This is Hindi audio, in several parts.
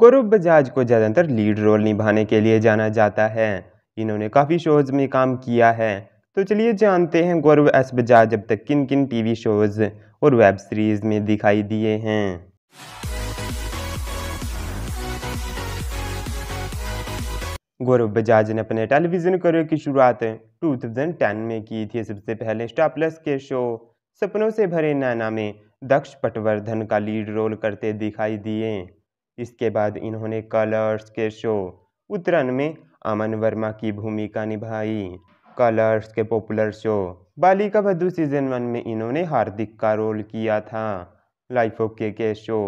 गौरव बजाज को ज़्यादातर लीड रोल निभाने के लिए जाना जाता है इन्होंने काफ़ी शोज़ में काम किया है तो चलिए जानते हैं गौरव एस बजाज अब तक किन किन टीवी शोज़ और वेब सीरीज़ में दिखाई दिए हैं गौरव बजाज ने अपने टेलीविज़न करियर की शुरुआत 2010 में की थी सबसे पहले स्टार प्लस के शो सपनों से भरे नैना में दक्ष पटवर्धन का लीड रोल करते दिखाई दिए इसके बाद इन्होंने कलर्स के शो उत्तरण में अमन वर्मा की भूमिका निभाई कलर्स के पॉपुलर शो बालिका भद्दू सीजन वन में इन्होंने हार्दिक का रोल किया था लाइफ ओके के शो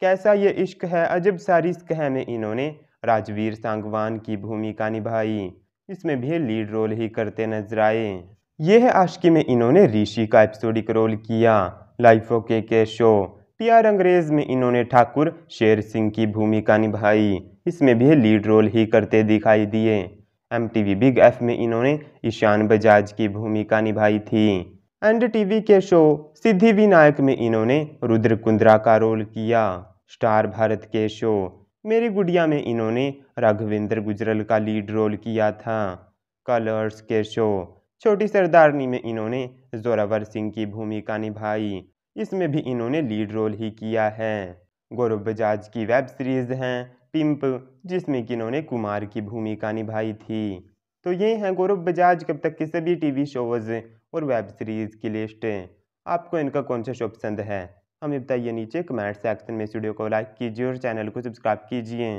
कैसा ये इश्क है अजब सारी इश्क है में इन्होंने राजवीर सांगवान की भूमिका निभाई इसमें भी लीड रोल ही करते नजर आए यह आशकी में इन्होंने ऋषि का एपिसोडिक रोल किया लाइफ ओके के शो पीआर अंग्रेज में इन्होंने ठाकुर शेर सिंह की भूमिका निभाई इसमें भी लीड रोल ही करते दिखाई दिए एम टी बिग एफ में इन्होंने ईशान बजाज की भूमिका निभाई थी एंड टीवी के शो सिद्धि विनायक में इन्होंने रुद्र कुंद्रा का रोल किया स्टार भारत के शो मेरी गुड़िया में इन्होंने राघवेंद्र गुजरल का लीड रोल किया था कलर्स के शो छोटी सरदारनी में इन्होंने जोरावर सिंह की भूमिका निभाई इसमें भी इन्होंने लीड रोल ही किया है गौरव बजाज की वेब सीरीज़ हैं पिंप जिसमें कि इन्होंने कुमार की भूमिका निभाई थी तो ये हैं गौरव बजाज कब तक के सभी टीवी शोज़ और वेब सीरीज़ की लिस्ट आपको इनका कौन सा शो पसंद है हमें बताइए नीचे कमेंट सेक्शन में इस वीडियो को लाइक कीजिए और चैनल को सब्सक्राइब कीजिए